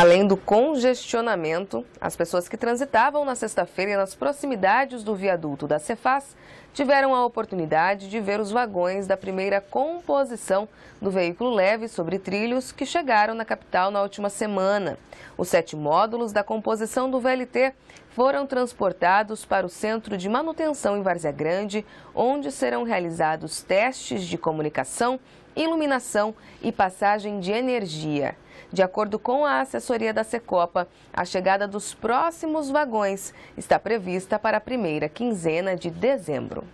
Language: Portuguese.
Além do congestionamento, as pessoas que transitavam na sexta-feira nas proximidades do viaduto da Cefaz tiveram a oportunidade de ver os vagões da primeira composição do veículo leve sobre trilhos que chegaram na capital na última semana. Os sete módulos da composição do VLT foram transportados para o Centro de Manutenção em Várzea Grande, onde serão realizados testes de comunicação iluminação e passagem de energia. De acordo com a assessoria da Secopa, a chegada dos próximos vagões está prevista para a primeira quinzena de dezembro.